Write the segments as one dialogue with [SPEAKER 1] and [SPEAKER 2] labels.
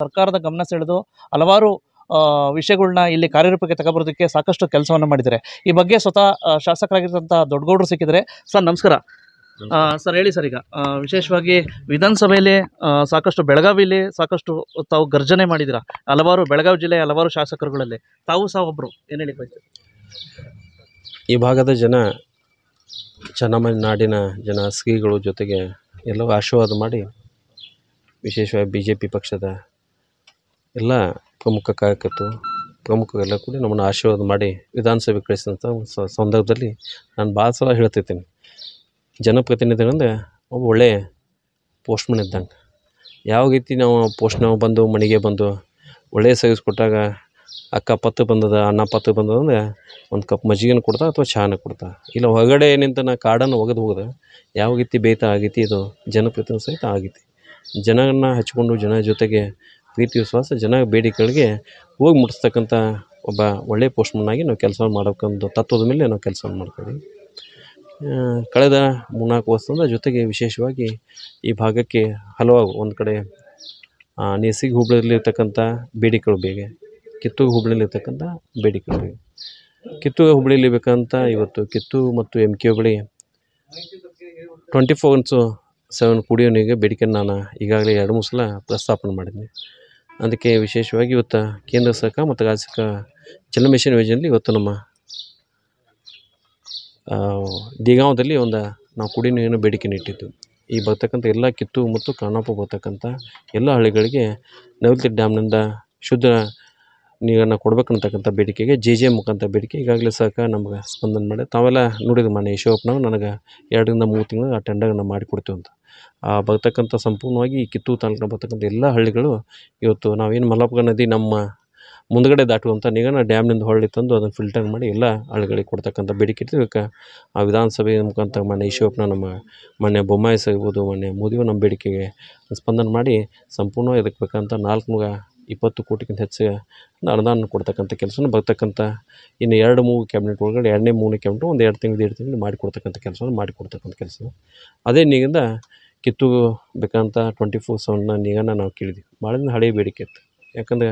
[SPEAKER 1] ಸರ್ಕಾರದ ಗಮನ ಸೆಳೆದು ಹಲವಾರು ವಿಷಯಗಳನ್ನ ಇಲ್ಲಿ ಕಾರ್ಯರೂಪಕ್ಕೆ ತಗೊಬರೋದಕ್ಕೆ ಸಾಕಷ್ಟು ಕೆಲಸವನ್ನು ಮಾಡಿದ್ದಾರೆ ಈ ಬಗ್ಗೆ ಸ್ವತಃ ಶಾಸಕರಾಗಿರ್ತಂಥ ದೊಡ್ಡಗೌಡರು ಸಿಕ್ಕಿದರೆ ಸರ್ ನಮಸ್ಕಾರ ಸರ್ ಹೇಳಿ ಸರ್ ಈಗ ವಿಶೇಷವಾಗಿ ವಿಧಾನಸಭೆಯಲ್ಲಿ ಸಾಕಷ್ಟು ಬೆಳಗಾವಿಯಲ್ಲಿ ಸಾಕಷ್ಟು ತಾವು ಗರ್ಜನೆ ಮಾಡಿದಿರ ಹಲವಾರು ಬೆಳಗಾವಿ ಜಿಲ್ಲೆಯ ಹಲವಾರು ಶಾಸಕರುಗಳಲ್ಲಿ ತಾವು ಸಹ ಒಬ್ಬರು ಏನು ಹೇಳಿ ಈ ಭಾಗದ ಜನ ನಾಡಿನ ಜನ ಸ್ಕೀಗಳು ಜೊತೆಗೆ ಎಲ್ಲವೂ ಆಶೀರ್ವಾದ ಮಾಡಿ ವಿಶೇಷವಾಗಿ ಬಿ ಜೆ ಪಿ ಪಕ್ಷದ ಎಲ್ಲ ಪ್ರಮುಖ ಕಾರ್ಯಕರ್ತರು ಎಲ್ಲ ಕೂಡಿ ನಮ್ಮನ್ನು ಆಶೀರ್ವಾದ ಮಾಡಿ ವಿಧಾನಸಭೆ ಕಳಿಸಿದಂಥ ಸಂದರ್ಭದಲ್ಲಿ ನಾನು ಭಾಳ ಸಲ ಹೇಳ್ತಿರ್ತೀನಿ ಜನಪ್ರತಿನಿಧಿಗಳಂದ್ರೆ ಒಬ್ಬ ಒಳ್ಳೆಯ ಪೋಸ್ಟ್ಮನ್ ಇದ್ದಂಗೆ ಯಾವ ರೀತಿ ನಾವು ಪೋಸ್ಟ್ನಾಗ ಬಂದು ಮನೆಗೆ ಬಂದು ಒಳ್ಳೆಯ ಸರ್ವಿಸ್ ಕೊಟ್ಟಾಗ ಅಕ್ಕ ಪತ್ತು ಬಂದದ ಅನ್ನ ಪತ್ತು ಬಂದದ ಅಂದರೆ ಒಂದು ಕಪ್ ಮಜ್ಜಿಗೆನ ಕೊಡ್ತಾ ಅಥವಾ ಚಹಾನ ಕೊಡ್ತಾ ಇಲ್ಲ ಹೊರಗಡೆ ನಿಂತ ನಾ ಕಾಡನ್ನು ಒಗೆದು ಹೋದ್ರೆ ಯಾವ ರೀತಿ ಬೇಯ್ತಾ ಆಗೈತಿ ಇದು ಜನಪ್ರತಿನಿಧಿ ಸಹಿತ ಆಗೈತಿ ಜನರನ್ನ ಹಚ್ಕೊಂಡು ಜನ ಜೊತೆಗೆ ಪ್ರೀತಿ ವಿಶ್ವಾಸ ಜನ ಬೇಡಿಕೆಗಳಿಗೆ ಹೋಗಿ ಮುಟ್ಟಿಸ್ತಕ್ಕಂಥ ಒಬ್ಬ ಒಳ್ಳೆಯ ಪೋಸ್ಟ್ಮನ್ನಾಗಿ ನಾವು ಕೆಲಸ ಮಾಡಬೇಕಂದು ತತ್ವದ ಮೇಲೆ ನಾವು ಕೆಲಸ ಮಾಡ್ತೀವಿ ಕಳೆದ ಮೂರ್ನಾಲ್ಕು ವರ್ಷದಿಂದ ಜೊತೆಗೆ ವಿಶೇಷವಾಗಿ ಈ ಭಾಗಕ್ಕೆ ಹಲವಾರು ಒಂದು ಕಡೆ ನೇಸಿಗೆ ಹೋಬಳಿಯಲ್ಲಿರ್ತಕ್ಕಂಥ ಬೇಡಿಕೆಗಳು ಬೇಗ ಕಿತ್ತೂರು ಹುಬ್ಬಳ್ಳಿಯಲ್ಲಿರ್ತಕ್ಕಂಥ ಬೇಡಿಕೆಗಳು ಬೇಗ ಕಿತ್ತೂರು ಹೋಬಳಿಯಲ್ಲಿ ಬೇಕಂತ ಇವತ್ತು ಕಿತ್ತು ಮತ್ತು ಎಮ್ ಕೆ ಹೋಬಳಿ ಟ್ವೆಂಟಿ ಫೋರ್ ಇಂಟು ಸೆವೆನ್ ಕುಡಿಯೋನಿಗೆ ಬೇಡಿಕೆ ನಾನು ಈಗಾಗಲೇ ಎರಡು ಮೂರು ಸಲ ಪ್ರಸ್ತಾಪನೆ ಮಾಡಿದ್ದೀನಿ ಅದಕ್ಕೆ ವಿಶೇಷವಾಗಿ ಇವತ್ತು ಕೇಂದ್ರ ಸರ್ಕಾರ ಮತ್ತು ರಾಜ್ಯ ಸರ್ಕಾರ ಮಿಷನ್ ಯೋಜನೆಯಲ್ಲಿ ಇವತ್ತು ನಮ್ಮ ದೇಗಾಂವದಲ್ಲಿ ಒಂದು ನಾವು ಕುಡಿ ನೀರಿನ ಬೇಡಿಕೆ ಇಟ್ಟಿದ್ದು ಈ ಬರ್ತಕ್ಕಂಥ ಎಲ್ಲ ಕಿತ್ತೂರು ಮತ್ತು ಖಾನಾಪುರ ಬರ್ತಕ್ಕಂಥ ಎಲ್ಲ ಹಳ್ಳಿಗಳಿಗೆ ನವಿಲ್ತಿಟ್ಟು ಡ್ಯಾಮ್ನಿಂದ ಶುದ್ಧ ನೀರನ್ನು ಕೊಡಬೇಕಂತಕ್ಕಂಥ ಬೇಡಿಕೆಗೆ ಜೆ ಜೆ ಮುಖಾಂತರ ಬೇಡಿಕೆ ಈಗಾಗಲೇ ಸರ್ಕಾರ ನಮ್ಗೆ ಸ್ಪಂದನೆ ಮಾಡಿ ತಾವೆಲ್ಲ ನೋಡಿದ್ರು ಮನೆ ಶೋಪ್ನಾಗ ನನಗೆ ಎರಡರಿಂದ ಮೂರು ತಿಂಗಳು ಆ ಮಾಡಿ ಮಾಡಿಕೊಡ್ತೀವಿ ಅಂತ ಆ ಬರ್ತಕ್ಕಂಥ ಸಂಪೂರ್ಣವಾಗಿ ಈ ಕಿತ್ತೂರು ತಾಲೂಕಿನ ಬರ್ತಕ್ಕಂಥ ಎಲ್ಲ ಹಳ್ಳಿಗಳು ಇವತ್ತು ನಾವೇನು ಮಲಪ್ಪ ನದಿ ನಮ್ಮ ಮುಂದಗಡೆ ದಾಟುವಂಥ ನೀರನ್ನು ಡ್ಯಾಮ್ನಿಂದ ಹೊಳ್ಳಿ ತಂದು ಅದನ್ನು ಫಿಲ್ಟರ್ ಮಾಡಿ ಎಲ್ಲ ಹಳ್ಳಿಗಳಿಗೆ ಕೊಡ್ತಕ್ಕಂಥ ಬೇಡಿಕೆ ಇರ್ತೀವಿ ಇವಾಗ ಆ ವಿಧಾನಸಭೆ ಮುಖಾಂತರ ಈ ಯಶೋಪ್ನ ನಮ್ಮ ಮಾನ್ಯ ಬೊಮ್ಮಾಯಿ ಸಹ ಮೊನ್ನೆ ಮಾನ್ಯ ನಮ್ಮ ಬೇಡಿಕೆಗೆ ಸ್ಪಂದನೆ ಮಾಡಿ ಸಂಪೂರ್ಣವಾಗಿ ಇದಕ್ಕೆ ಬೇಕಂತ ನಾಲ್ಕು ಮುಗ ಇಪ್ಪತ್ತು ಕೋಟಿಗಿಂತ ಹೆಚ್ಚು ಅನುದಾನ ಕೊಡ್ತಕ್ಕಂಥ ಕೆಲಸನ ಬರ್ತಕ್ಕಂಥ ಇನ್ನು ಎರಡು ಮೂರು ಕ್ಯಾಬಿನೆಟ್ ಒಳಗಡೆ ಎರಡನೇ ಮೂರನೇ ಕ್ಯಾಬಿನೆಟ್ ಒಂದು ಎರಡು ತಿಂಗಳು ಎರಡು ತಿಂಗಳು ಮಾಡಿಕೊಡ್ತಕ್ಕಂಥ ಮಾಡಿ ಮಾಡಿಕೊಡ್ತಕ್ಕಂಥ ಕೆಲಸ ಅದೇ ನೀಗಿಂದ ಕಿತ್ತು ಬೇಕಂತ ಟ್ವೆಂಟಿ ಫೋರ್ ಸೆವೆನ್ನ ನಿಗನ ನಾವು ಕೇಳಿದ್ವಿ ಭಾಳ ದಿನ ಹಳೆಯ ಬೇಡಿಕೆ ಇತ್ತು ಯಾಕಂದರೆ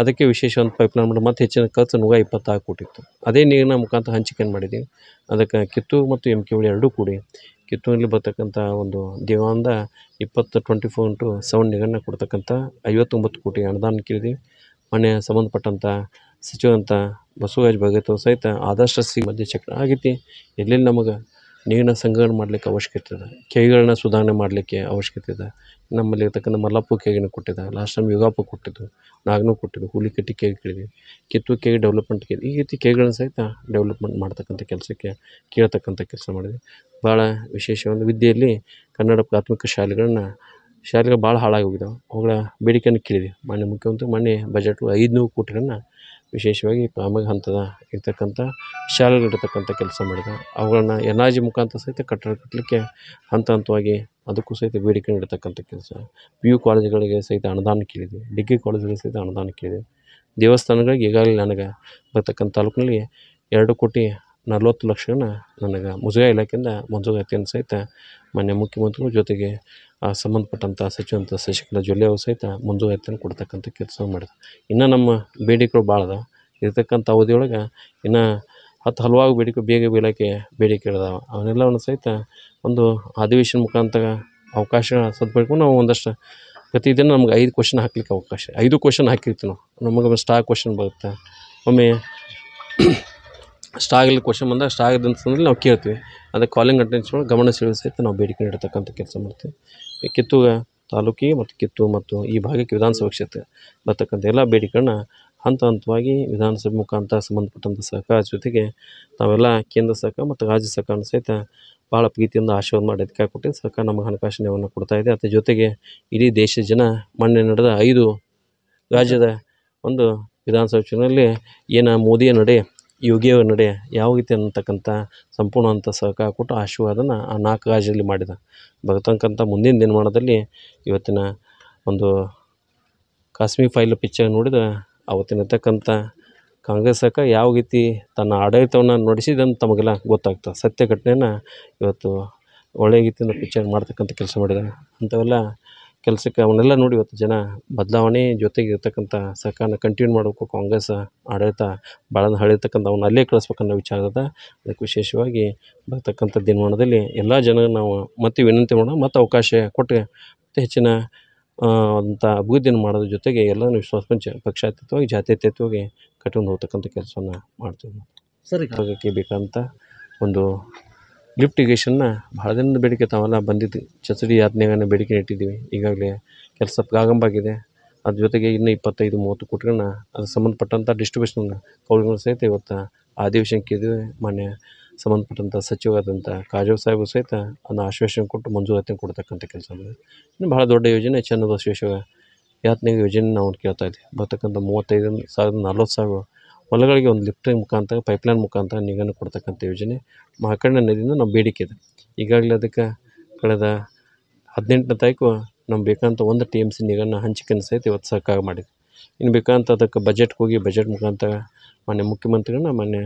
[SPEAKER 1] ಅದಕ್ಕೆ ವಿಶೇಷ ಒಂದು ಪೈಪ್ಲೈನ್ ಮಾಡಿ ಮತ್ತೆ ಹೆಚ್ಚಿನ ಖರ್ಚು ನೂರ ಇಪ್ಪತ್ತಾರು ಕೋಟಿ ಇತ್ತು ಅದೇ ನೀರಿನ ಮುಖಾಂತರ ಹಂಚಿಕೆಯನ್ನು ಮಾಡಿದ್ದೀವಿ ಅದಕ್ಕೆ ಕಿತ್ತು ಮತ್ತು ಎಮ್ ಕೆ ಎರಡೂ ಕೂಡಿ ಕಿತ್ತೂರಲ್ಲಿ ಬರತಕ್ಕಂಥ ಒಂದು ದಿವಾನ್ದ ಇಪ್ಪತ್ತು ಟ್ವೆಂಟಿ ಫೋರ್ ಇಂಟು ಸೆವೆನ್ ನಿಗನ್ನ ಕೊಡ್ತಕ್ಕಂಥ ಐವತ್ತೊಂಬತ್ತು ಕೋಟಿ ಅನುದಾನ ಕೇಳಿದ್ದೀವಿ ಮೊನ್ನೆ ಸಂಬಂಧಪಟ್ಟಂಥ ಅಂತ ಬಸವರಾಜ ಭಾಗವತರು ಸಹಿತ ಆದರ್ಶ ಸಿ ಮಧ್ಯ ಚಕ್ರ ಆಗೈತಿ ಎಲ್ಲೆಲ್ಲಿ ನಮಗೆ ನೀರಿನ ಸಂಗ್ರಹಣೆ ಮಾಡಲಿಕ್ಕೆ ಅವಶ್ಯಕತೆ ಇದೆ ಕೆರೆಗಳನ್ನ ಸುಧಾರಣೆ ಮಾಡಲಿಕ್ಕೆ ಅವಶ್ಯಕತೆ ಇದೆ ನಮ್ಮಲ್ಲಿ ಇರ್ತಕ್ಕಂಥ ಮಲ್ಲಾಪು ಕೆರೆಯನ್ನು ಕೊಟ್ಟಿದ್ದ ಲಾಸ್ಟ್ ಟೈಮ್ ಯುಗಾಪು ಕೊಟ್ಟಿದ್ದು ನಾಗನೂ ಕೊಟ್ಟಿದ್ದು ಹುಲಿಕಟ್ಟಿ ಕೆರೆ ಕೇಳಿದ್ವಿ ಕಿತ್ತು ಕೆರೆ ಡೆವಲಪ್ಮೆಂಟ್ ಕೆರೆ ಈ ರೀತಿ ಕೆರೆಗಳನ್ನ ಸಹಿತ ಡೆವಲಪ್ಮೆಂಟ್ ಮಾಡ್ತಕ್ಕಂಥ ಕೆಲಸಕ್ಕೆ ಕೇಳ್ತಕ್ಕಂಥ ಕೆಲಸ ಮಾಡಿದ್ವಿ ಭಾಳ ವಿಶೇಷವಾದ ವಿದ್ಯೆಯಲ್ಲಿ ಕನ್ನಡ ಪ್ರಾಥಮಿಕ ಶಾಲೆಗಳನ್ನು ಶಾಲೆಗಳು ಭಾಳ ಹಾಳಾಗಿ ಹೋಗಿದ್ದವು ಅವುಗಳ ಬೇಡಿಕೆಯನ್ನು ಕೇಳಿದೆ ಮಾನ್ಯ ಮುಖ್ಯಮಂತ್ರಿ ಮೊನ್ನೆ ಬಜೆಟ್ ಐದುನೂರು ಕೋಟಿಗಳನ್ನು ವಿಶೇಷವಾಗಿ ಪ್ರಾಮಾಣಿಕ ಹಂತದ ಇರತಕ್ಕಂಥ ಶಾಲೆಗಳಿರ್ತಕ್ಕಂಥ ಕೆಲಸ ಮಾಡಿದೆ ಅವುಗಳನ್ನು ಎನ್ ಆರ್ ಜಿ ಮುಖಾಂತರ ಸಹಿತ ಕಟ್ಟಡ ಕಟ್ಟಲಿಕ್ಕೆ ಹಂತ ಹಂತವಾಗಿ ಅದಕ್ಕೂ ಸಹಿತ ಬೇಡಿಕೆ ನೀಡತಕ್ಕಂಥ ಕೆಲಸ ಪಿ ಯು ಕಾಲೇಜುಗಳಿಗೆ ಸಹಿತ ಅನುದಾನ ಕೇಳಿದೆ ಡಿಗ್ರಿ ಕಾಲೇಜುಗಳಿಗೆ ಸಹಿತ ಅನುದಾನ ಕೇಳಿದೆ ದೇವಸ್ಥಾನಗಳಿಗೆ ಈಗಾಗಲೇ ನನಗೆ ಬರತಕ್ಕಂಥ ತಾಲೂಕಿನಲ್ಲಿ ಎರಡು ಕೋಟಿ ನಲವತ್ತು ಲಕ್ಷನ ನನಗೆ ಮುಜುಗಾ ಇಲಾಖೆಯಿಂದ ಮಂಜೂರಾತಿಯನ್ನು ಸಹಿತ ಮಾನ್ಯ ಮುಖ್ಯಮಂತ್ರಿಗಳ ಜೊತೆಗೆ ಆ ಸಂಬಂಧಪಟ್ಟಂಥ ಸಚಿವಂತ ಶಶಿಕಲಾ ಜೊಲ್ಲೆ ಅವರು ಸಹಿತ ಮಂಜೂರಾತಿಯನ್ನು ಕೊಡ್ತಕ್ಕಂಥ ಕೆಲಸ ಮಾಡಿದ್ರು ಇನ್ನೂ ನಮ್ಮ ಬೇಡಿಕೆಗಳು ಭಾಳ ಅದಾವೆ ಇರ್ತಕ್ಕಂಥ ಅವಧಿಯೊಳಗೆ ಇನ್ನು ಹತ್ತು ಹಲವಾರು ಬೇಡಿಕೆ ಬೇಗ ಇಲಾಖೆ ಬೇಡಿಕೆ ಇದಾವೆ ಅವನ್ನೆಲ್ಲವನ್ನು ಸಹಿತ ಒಂದು ಅಧಿವೇಶನ ಮುಖಾಂತರ ಅವಕಾಶ ಸದ್ಪಡಿಕೊಂಡು ನಾವು ಒಂದಷ್ಟು ಪ್ರತಿದಿನ ನಮ್ಗೆ ಐದು ಕ್ವಶನ್ ಹಾಕ್ಲಿಕ್ಕೆ ಅವಕಾಶ ಐದು ಕ್ವಶನ್ ಹಾಕಿರ್ತೀವಿ ನಾವು ನಮಗೆ ಸ್ಟಾರ್ ಕ್ವಶನ್ ಬರುತ್ತೆ ಒಮ್ಮೆ ಸ್ಟಾಗಲ್ಲಿ ಕ್ವಶನ್ ಬಂದಾಗ ಸ್ಟಾಗ್ ಅಂತಂದ್ರೆ ನಾವು ಕೇಳ್ತೀವಿ ಅದೇ ಕಾಲಿಂಗ್ ಅಟೆನ್ಸ್ ಮಾಡಿ ಗಮನ ಸೆಳೆಯುವ ಸಹಿತ ನಾವು ಬೇಡಿಕೆ ನೀಡತಕ್ಕಂಥ ಕೆಲಸ ಮಾಡ್ತೀವಿ ಕಿತ್ತೂರು ತಾಲೂಕಿ ಮತ್ತು ಕಿತ್ತು ಮತ್ತು ಈ ಭಾಗಕ್ಕೆ ವಿಧಾನಸಭಾ ಕ್ಷೇತ್ರ ಬರ್ತಕ್ಕಂಥ ಎಲ್ಲ ಬೇಡಿಕೆಗಳನ್ನ ಹಂತ ಹಂತವಾಗಿ ವಿಧಾನಸಭೆ ಮುಖಾಂತರ ಸಂಬಂಧಪಟ್ಟಂಥ ಸಹಕಾರ ಜೊತೆಗೆ ತಾವೆಲ್ಲ ಕೇಂದ್ರ ಸರ್ಕಾರ ಮತ್ತು ರಾಜ್ಯ ಸರ್ಕಾರ ಸಹಿತ ಭಾಳ ಪ್ರೀತಿಯಿಂದ ಆಶೀರ್ವಾದ ಮಾಡಿ ಅದಕ್ಕೆ ಕೊಟ್ಟಿದ್ದು ಸರ್ಕಾರ ನಮಗೆ ಹಣಕಾಸು ನೆರವನ್ನು ಕೊಡ್ತಾ ಇದೆ ಅದರ ಜೊತೆಗೆ ಇಡೀ ದೇಶದ ಜನ ಮೊನ್ನೆ ನಡೆದ ಐದು ರಾಜ್ಯದ ಒಂದು ವಿಧಾನಸಭಾ ಚುನಾವಣೆಯಲ್ಲಿ ಏನು ಮೋದಿಯ ನಡೆ ಯೋಗಿಯವರ ನಡೆ ಯಾವ ರೀತಿ ಅನ್ನತಕ್ಕಂಥ ಸಂಪೂರ್ಣವಂತ ಸಹಕಾರ ಕೊಟ್ಟು ಆಶೀರ್ವಾದನ ಆ ನಾಲ್ಕು ರಾಜ್ಯದಲ್ಲಿ ಮಾಡಿದ ಬರತಕ್ಕಂಥ ಮುಂದಿನ ದಿನಮಾನದಲ್ಲಿ ಇವತ್ತಿನ ಒಂದು ಕಾಶ್ಮೀರ್ ಫೈಲ್ ಪಿಚ್ಚರ್ ನೋಡಿದ ಅವತ್ತಿನಿರ್ತಕ್ಕಂಥ ಕಾಂಗ್ರೆಸ್ ಸರ್ಕಾರ ಯಾವ ರೀತಿ ತನ್ನ ಆಡಳಿತವನ್ನು ನಡೆಸಿದಂತ ತಮಗೆಲ್ಲ ಗೊತ್ತಾಗ್ತದೆ ಸತ್ಯ ಘಟನೆಯನ್ನು ಇವತ್ತು ಒಳ್ಳೆಯ ರೀತಿಯಿಂದ ಪಿಚ್ಚರ್ ಮಾಡ್ತಕ್ಕಂಥ ಕೆಲಸ ಮಾಡಿದ್ದಾರೆ ಅಂಥವೆಲ್ಲ ಕೆಲಸಕ್ಕೆ ಅವನ್ನೆಲ್ಲ ನೋಡಿ ಇವತ್ತು ಜನ ಬದಲಾವಣೆ ಜೊತೆಗೆ ಇರ್ತಕ್ಕಂಥ ಸರ್ಕಾರನ ಕಂಟಿನ್ಯೂ ಮಾಡಬೇಕು ಕಾಂಗ್ರೆಸ್ ಆಡಳಿತ ಭಾಳ ಹಳೆಯತಕ್ಕಂಥ ಅವ್ನ ಅಲ್ಲೇ ಕಳಿಸ್ಬೇಕನ್ನೋ ವಿಚಾರದ ಅದಕ್ಕೆ ವಿಶೇಷವಾಗಿ ಬರ್ತಕ್ಕಂಥ ದಿನಮಾನದಲ್ಲಿ ಎಲ್ಲ ಜನ ನಾವು ಮತ್ತೆ ವಿನಂತಿ ಮಾಡೋಣ ಮತ್ತು ಅವಕಾಶ ಕೊಟ್ಟು ಮತ್ತು ಹೆಚ್ಚಿನ ಅಂಥ ಅಭಿವೃದ್ಧಿಯನ್ನು ಮಾಡೋದ್ರ ಜೊತೆಗೆ ಎಲ್ಲರೂ ವಿಶ್ವಾಸ ಪಂಚ ಪಕ್ಷಾತೀತವಾಗಿ ಜಾತ್ಯತೀತವಾಗಿ ಕಟ್ಕೊಂಡು ಹೋಗ್ತಕ್ಕಂಥ ಕೆಲಸವನ್ನು ಮಾಡ್ತೀವಿ ಸರಿ ಬೇಕಂತ ಒಂದು ಲಿಫ್ಟ್ ಇರಿಗೇಷನ್ನ ಭಾಳ ದಿನದ ಬೇಡಿಕೆ ತಾವೆಲ್ಲ ಬಂದಿದ್ದು ಚಚಡಿ ಯೋಜ್ನೆಯನ್ನು ಬೇಡಿಕೆ ಇಟ್ಟಿದ್ದೀವಿ ಈಗಾಗಲೇ ಕೆಲಸ ಪ್ರಾರಂಭವಾಗಿದೆ ಅದ್ರ ಜೊತೆಗೆ ಇನ್ನು ಇಪ್ಪತ್ತೈದು ಮೂವತ್ತು ಕೋಟಿಗಳನ್ನ ಅದಕ್ಕೆ ಸಂಬಂಧಪಟ್ಟಂಥ ಡಿಸ್ಟ್ರಿಬ್ಯೂಷನ್ ಕೌಲುಗಳು ಸಹಿತ ಇವತ್ತು ಅಧಿವೇಶನಕ್ಕೆ ಕೇಳಿದ್ವಿ ಮಾನ್ಯ ಸಂಬಂಧಪಟ್ಟಂಥ ಸಚಿವರಾದಂಥ ಕಾಜೋ ಸಾಹೇಬ್ ಸಹಿತ ಅದನ್ನ ಆಶ್ವಾಸನೆ ಕೊಟ್ಟು ಮಂಜೂರಾತಿ ಕೊಡ್ತಕ್ಕಂಥ ಕೆಲಸ ಇನ್ನು ಭಾಳ ದೊಡ್ಡ ಯೋಜನೆ ಚನ್ನಬಸವೇಶ್ವರ ಯಾತ್ನಿಕ ಯೋಜನೆ ನಾವು ಕೇಳ್ತಾ ಇದ್ದೀವಿ ಬರ್ತಕ್ಕಂಥ ಮೂವತ್ತೈದು ಸಾವಿರದ ನಲ್ವತ್ತು ಸಾವಿರ ಹೊಲಗಳಿಗೆ ಒಂದು ಲಿಫ್ಟ್ ಮುಖಾಂತರ ಪೈಪ್ಲೈನ್ ಮುಖಾಂತರ ನೀರನ್ನು ಕೊಡ್ತಕ್ಕಂಥ ಯೋಜನೆ ಮಾರ್ಕಂಡ ನದಿಯಿಂದ ನಮ್ಮ ಬೇಡಿಕೆ ಇದೆ ಈಗಾಗಲೇ ಅದಕ್ಕೆ ಕಳೆದ ಹದಿನೆಂಟನೇ ತಾರೀಕು ನಮ್ಗೆ ಬೇಕಂತ ಒಂದು ಟಿ ಎಮ್ ಸಿ ನೀರನ್ನು ಹಂಚಿಕೆಯನ್ನು ಸಹಿತ ಇವತ್ತು ಸರ್ಕಾರ ಮಾಡಿದೆ ಇನ್ನು ಬೇಕಂತ ಅದಕ್ಕೆ ಬಜೆಟ್ಗೆ ಹೋಗಿ ಬಜೆಟ್ ಮುಖಾಂತರ ಮಾನ್ಯ ಮುಖ್ಯಮಂತ್ರಿಗಳನ್ನ ಮಾನ್ಯ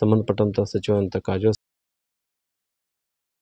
[SPEAKER 1] ಸಂಬಂಧಪಟ್ಟಂಥ ಅಂತ ಕಾಜೋ